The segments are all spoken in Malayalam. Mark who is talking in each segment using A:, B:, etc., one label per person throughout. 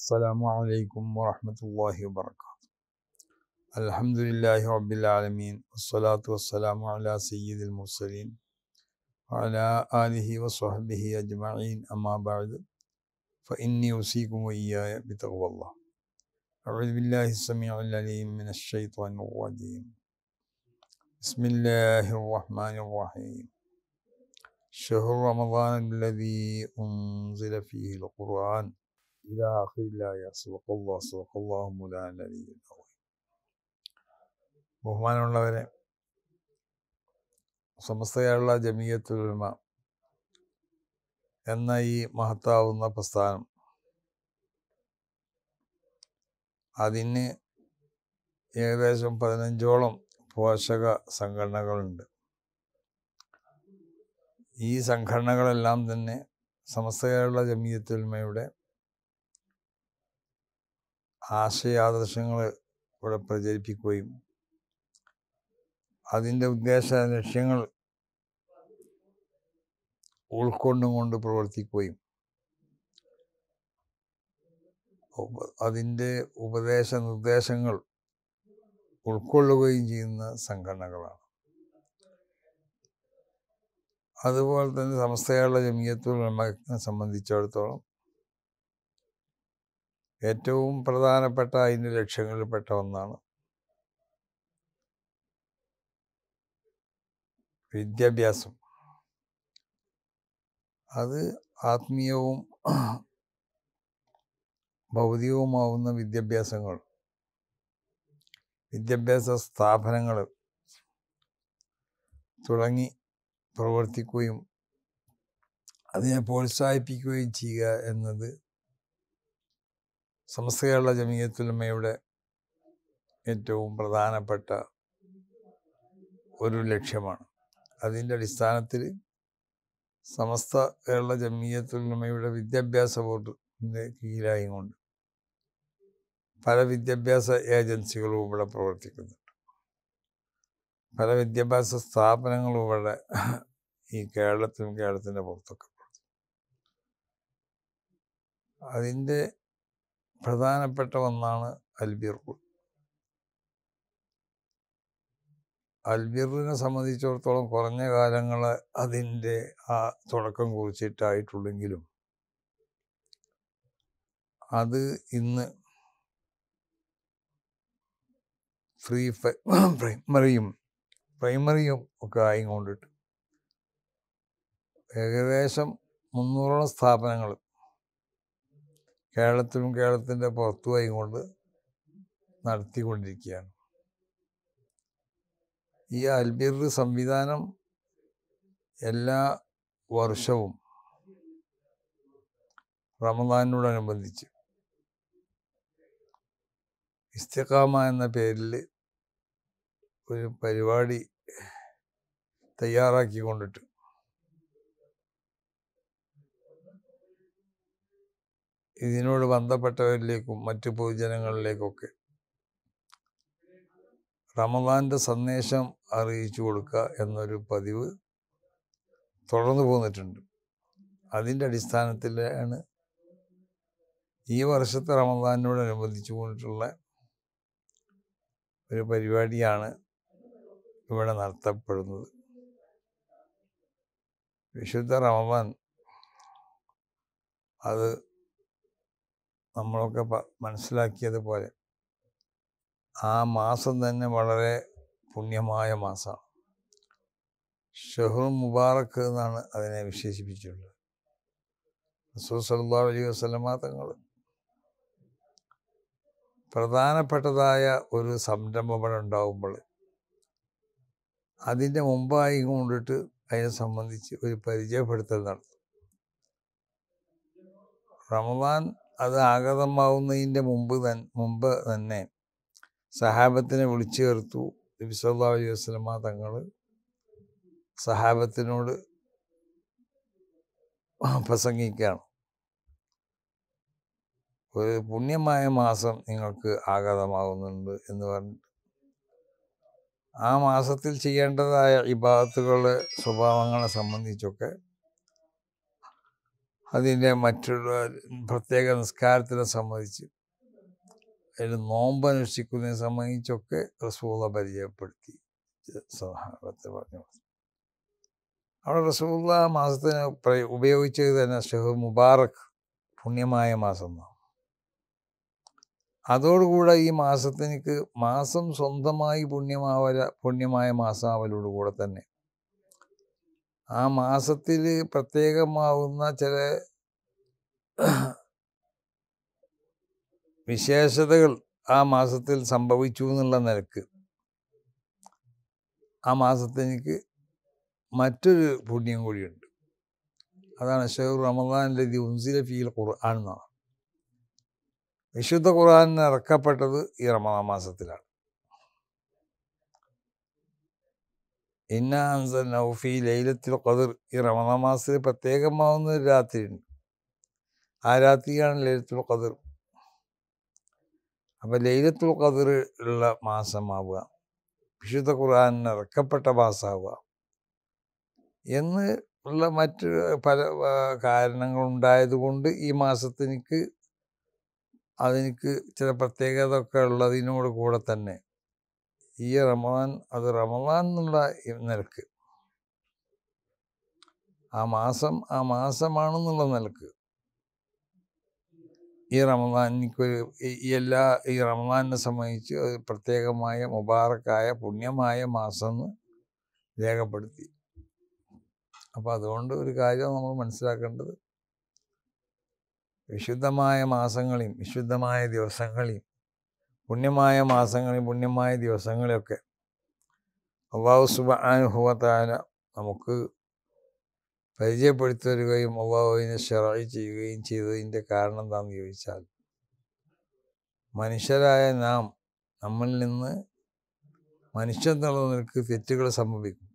A: السلام عليكم ورحمة الله وبركاته الحمد لله رب العالمين والصلاة والسلام على سيد المرسلين وعلى آله وصحبه أجمعين أما بعد فإني أوصيكم وإياي بتقوى الله أعوذ بالله السميع العليم من الشيطان الرجيم بسم الله الرحمن الرحيم شهر رمضان الذي أنزل فيه القرآن إلى آخر الآية صدق الله صدق الله مولانا ബഹുമാനമുള്ളവരെ സമസ്ത കേരള ജമീയത്തുലമ എന്ന ഈ മഹത്താവുന്ന പ്രസ്ഥാനം അതിന് ഏകദേശം പതിനഞ്ചോളം പോഷക സംഘടനകളുണ്ട് ഈ സംഘടനകളെല്ലാം തന്നെ സമസ്ത കേരള ജമീയത്തുലമയുടെ ആശയാദർശങ്ങൾ ഇവിടെ പ്രചരിപ്പിക്കുകയും അതിൻ്റെ ഉദ്ദേശ ലക്ഷ്യങ്ങൾ ഉൾക്കൊണ്ടും കൊണ്ട് പ്രവർത്തിക്കുകയും അതിൻ്റെ ഉപദേശ നിർദ്ദേശങ്ങൾ ഉൾക്കൊള്ളുകയും ചെയ്യുന്ന സംഘടനകളാണ് അതുപോലെ തന്നെ സമസ്തയുള്ള ജമിയത്തുൽ സംബന്ധിച്ചിടത്തോളം ഏറ്റവും പ്രധാനപ്പെട്ട അതിൻ്റെ ലക്ഷ്യങ്ങളിൽപ്പെട്ട ഒന്നാണ് വിദ്യാഭ്യാസം അത് ആത്മീയവും ഭൗതികവുമാവുന്ന വിദ്യാഭ്യാസങ്ങൾ വിദ്യാഭ്യാസ സ്ഥാപനങ്ങൾ തുടങ്ങി പ്രവർത്തിക്കുകയും അതിനെ പ്രോത്സാഹിപ്പിക്കുകയും ചെയ്യുക എന്നത് സമസ്ത കേരള ജമീയത്തുലമ്മയുടെ ഏറ്റവും പ്രധാനപ്പെട്ട ഒരു ലക്ഷ്യമാണ് അതിൻ്റെ അടിസ്ഥാനത്തിൽ സമസ്ത കേരള ജമീയത്തുലമ്മയുടെ വിദ്യാഭ്യാസ ബോർഡിൻ്റെ കീഴിലായി കൊണ്ട് പല വിദ്യാഭ്യാസ ഏജൻസികളും ഇവിടെ പ്രവർത്തിക്കുന്നുണ്ട് പല വിദ്യാഭ്യാസ സ്ഥാപനങ്ങളും ഇവിടെ ഈ കേരളത്തിനും കേരളത്തിൻ്റെ പുറത്തൊക്കെ അതിൻ്റെ പ്രധാനപ്പെട്ട ഒന്നാണ് അൽബിറു അൽബിറിനെ സംബന്ധിച്ചിടത്തോളം കുറഞ്ഞ കാലങ്ങൾ അതിൻ്റെ ആ തുടക്കം കുറിച്ചിട്ടായിട്ടുള്ളെങ്കിലും അത് ഇന്ന് ഫ്രീ പ്രൈമറിയും പ്രൈമറിയും ഒക്കെ ആയിക്കൊണ്ടിട്ട് ഏകദേശം മുന്നൂറോളം സ്ഥാപനങ്ങൾ കേരളത്തിലും കേരളത്തിൻ്റെ പുറത്തുമായി കൊണ്ട് നടത്തിക്കൊണ്ടിരിക്കുകയാണ് ഈ അൽബിർ സംവിധാനം എല്ലാ വർഷവും റമദാനോടനുബന്ധിച്ച് ഇസ്തിഖാമ എന്ന പേരിൽ ഒരു പരിപാടി തയ്യാറാക്കി കൊണ്ടിട്ട് ഇതിനോട് ബന്ധപ്പെട്ടവരിലേക്കും മറ്റു പൊതുജനങ്ങളിലേക്കൊക്കെ റമദാൻ്റെ സന്ദേശം അറിയിച്ചു കൊടുക്കുക എന്നൊരു പതിവ് തുടർന്നു പോന്നിട്ടുണ്ട് അതിൻ്റെ അടിസ്ഥാനത്തിലാണ് ഈ വർഷത്തെ റമദാനോടനുബന്ധിച്ചു കൊണ്ടിട്ടുള്ള ഒരു പരിപാടിയാണ് ഇവിടെ നടത്തപ്പെടുന്നത് വിശുദ്ധ റമദാൻ അത് നമ്മളൊക്കെ മനസ്സിലാക്കിയതുപോലെ ആ മാസം തന്നെ വളരെ പുണ്യമായ മാസമാണ് ഷെഹർ മുബാറക്ക് എന്നാണ് അതിനെ വിശേഷിപ്പിച്ചിട്ടുള്ളത് റസൂൽ സല്ലാ അലൈഹി പ്രധാനപ്പെട്ടതായ ഒരു സംരംഭം ഉണ്ടാവുമ്പോൾ അതിൻ്റെ മുമ്പായി കൊണ്ടിട്ട് അതിനെ സംബന്ധിച്ച് ഒരു പരിചയപ്പെടുത്തൽ നടത്തും റമദാൻ അത് ആഗതമാവുന്നതിൻ്റെ മുമ്പ് തൻ മുമ്പ് തന്നെ സഹാബത്തിനെ വിളിച്ചു ചേർത്തു നബിസല്ലാ അലൈഹി വസ്ലമ തങ്ങൾ സഹാബത്തിനോട് പ്രസംഗിക്കുകയാണ് ഒരു പുണ്യമായ മാസം നിങ്ങൾക്ക് ആഘാതമാകുന്നുണ്ട് എന്ന് പറഞ്ഞിട്ട് ആ മാസത്തിൽ ചെയ്യേണ്ടതായ ഇബാത്തുകൾ സ്വഭാവങ്ങളെ സംബന്ധിച്ചൊക്കെ അതിനെ മറ്റുള്ള പ്രത്യേക നിസ്കാരത്തിനെ സംബന്ധിച്ച് നോമ്പ് അനുഷ്ഠിക്കുന്നതിനെ സംബന്ധിച്ചൊക്കെ റസൂള പരിചയപ്പെടുത്തി സഹാബത്തെ പറഞ്ഞു അവിടെ റസൂള്ള മാസത്തിന് ഉപയോഗിച്ചത് തന്നെ ഷെഹ് മുബാറക് പുണ്യമായ മാസം അതോടുകൂടെ ഈ മാസത്തിനിക്ക് മാസം സ്വന്തമായി പുണ്യമാവല പുണ്യമായ മാസാവലോടുകൂടെ തന്നെ ആ മാസത്തിൽ പ്രത്യേകമാവുന്ന ചില വിശേഷതകൾ ആ മാസത്തിൽ സംഭവിച്ചു എന്നുള്ള നിരക്ക് ആ മാസത്തെനിക്ക് മറ്റൊരു പുണ്യം കൂടിയുണ്ട് അതാണ് ഷെഹ് റമദാനിലെ ദി ഉൻസിലെ ഫീൽ ഖുർആൻ എന്നാണ് വിശുദ്ധ ഖുർആൻ ഇറക്കപ്പെട്ടത് ഈ റമദാൻ മാസത്തിലാണ് ഇന്ന അൻസൽ നൗഫി ലൈലത്തിൽ ഖദർ ഈ റമദാ മാസത്തിൽ പ്രത്യേകമാവുന്ന ഒരു രാത്രിയുണ്ട് ആ രാത്രിയാണ് ലൈലത്തുൽ കതിർ അപ്പം ലൈലത്തുൽ കതിർ ഉള്ള മാസമാവുക വിശുദ്ധ ഖുർആാനിന് ഇറക്കപ്പെട്ട മാസമാവുക എന്ന് ഉള്ള മറ്റ് പല കാരണങ്ങളുണ്ടായതുകൊണ്ട് ഈ മാസത്തിനിക്ക് അതിനിക്ക് ചില പ്രത്യേകത ഒക്കെ ഉള്ളതിനോട് കൂടെ തന്നെ ഈ റമദാൻ അത് റമദാൻ എന്നുള്ള നിലക്ക് ആ മാസം ആ മാസമാണെന്നുള്ള നിലക്ക് ഈ റമദാനിക്കൊരു ഈ എല്ലാ ഈ റമദാനിനെ സംബന്ധിച്ച് പ്രത്യേകമായ മുബാറക്കായ പുണ്യമായ മാസം എന്ന് രേഖപ്പെടുത്തി അപ്പോൾ അതുകൊണ്ട് ഒരു കാര്യം നമ്മൾ മനസ്സിലാക്കേണ്ടത് വിശുദ്ധമായ മാസങ്ങളെയും വിശുദ്ധമായ ദിവസങ്ങളെയും പുണ്യമായ മാസങ്ങളിൽ പുണ്യമായ ദിവസങ്ങളിലൊക്കെ അള്ളാഹു സുബാനുഭവത്താന നമുക്ക് പരിചയപ്പെടുത്തി തരികയും അള്ളാഹുവിനെ ഷെറായി ചെയ്യുകയും ചെയ്തതിൻ്റെ കാരണം എന്താണെന്ന് ചോദിച്ചാൽ മനുഷ്യരായ നാം നമ്മളിൽ നിന്ന് മനുഷ്യൻ നിലനിൽക്ക് തെറ്റുകൾ സംഭവിക്കും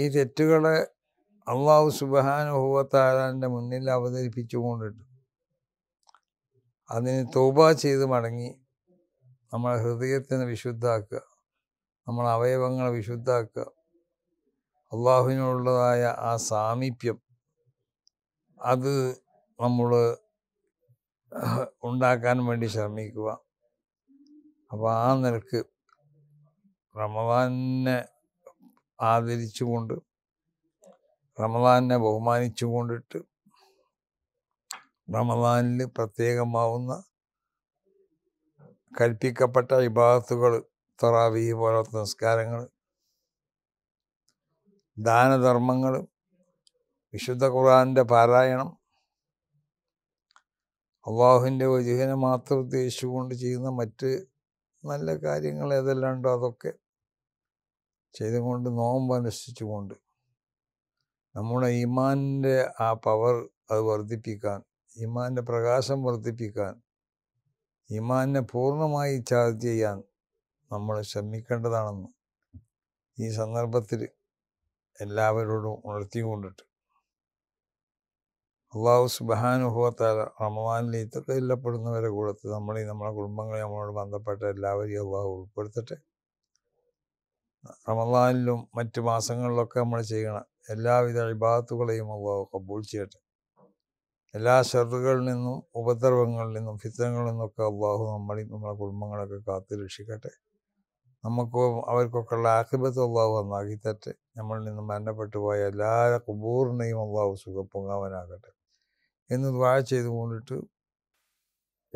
A: ഈ തെറ്റുകളെ അള്ളാഹു സുബഹാനുഭവത്താരൻ്റെ മുന്നിൽ അവതരിപ്പിച്ചുകൊണ്ടിട്ട് അതിന് തോബ ചെയ്ത് മടങ്ങി നമ്മളെ ഹൃദയത്തിന് വിശുദ്ധാക്കുക നമ്മളെ അവയവങ്ങളെ വിശുദ്ധാക്കുക അള്ളാഹുവിനുള്ളതായ ആ സാമീപ്യം അത് നമ്മൾ ഉണ്ടാക്കാൻ വേണ്ടി ശ്രമിക്കുക അപ്പോൾ ആ നിലക്ക് റമദാനെ ആദരിച്ചുകൊണ്ട് റമദാനെ ബഹുമാനിച്ചു കൊണ്ടിട്ട് റമദാനിൽ പ്രത്യേകമാവുന്ന കൽപ്പിക്കപ്പെട്ട വിഭാഗത്തുകൾ തറാവി പോലത്തെ നിസ്കാരങ്ങൾ ദാനധർമ്മങ്ങൾ വിശുദ്ധ ഖുറാൻ്റെ പാരായണം അള്ളാഹുവിൻ്റെ വജുഹിനെ മാത്രം ഉദ്ദേശിച്ചുകൊണ്ട് ചെയ്യുന്ന മറ്റ് നല്ല കാര്യങ്ങൾ ഏതെല്ലാം ഉണ്ടോ അതൊക്കെ ചെയ്തുകൊണ്ട് നോമ്പനുഷ്ഠിച്ചുകൊണ്ട് നമ്മുടെ ഈമാനിൻ്റെ ആ പവർ അത് വർദ്ധിപ്പിക്കാൻ ഇമാൻ്റെ പ്രകാശം വർദ്ധിപ്പിക്കാൻ ഇമാനെ പൂർണ്ണമായി ചാർജ് ചെയ്യാൻ നമ്മൾ ശ്രമിക്കേണ്ടതാണെന്ന് ഈ സന്ദർഭത്തിൽ എല്ലാവരോടും ഉണർത്തിക്കൊണ്ടിട്ട് അള്ളാഹു സുബാനുഭവത്താല റമവാനിൽ ഇല്ലപ്പെടുന്നവരെ കൂടത്ത് നമ്മളീ നമ്മളെ കുടുംബങ്ങളെ നമ്മളോട് ബന്ധപ്പെട്ട എല്ലാവരെയും അള്ളാഹു ഉൾപ്പെടുത്തട്ടെ റമദാനിലും മറ്റു മാസങ്ങളിലൊക്കെ നമ്മൾ ചെയ്യണം എല്ലാവിധ ഇബാത്തുകളെയും അള്ളാഹു കബൂൾ ചെയ്യട്ടെ എല്ലാ ഷറുകളിൽ നിന്നും ഉപദ്രവങ്ങളിൽ നിന്നും ഫിത്തങ്ങളിൽ നിന്നൊക്കെ അള്ളാഹു നമ്മളെയും നമ്മളെ കുടുംബങ്ങളൊക്കെ കാത്തു രക്ഷിക്കട്ടെ നമുക്ക് അവർക്കൊക്കെ ഉള്ള ആക്രിപത്ത് അള്ളാഹു നന്നാക്കി തട്ടെ നമ്മളിൽ നിന്നും മരണപ്പെട്ടു പോയ എല്ലാ കുബൂറിനെയും അള്ളാഹു സുഖപ്പൊങ്ങാവനാകട്ടെ എന്ന് ദ്വാഴ കൊണ്ടിട്ട്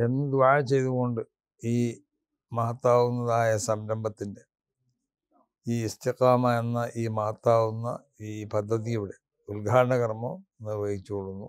A: എന്ന് ദ്വാഴ ചെയ്തുകൊണ്ട് ഈ മഹത്താവുന്നതായ സംരംഭത്തിൻ്റെ ഈ ഇസ്തഖാമ എന്ന ഈ മഹത്താവുന്ന ഈ പദ്ധതിയുടെ ഉദ്ഘാടന കർമ്മം കൊള്ളുന്നു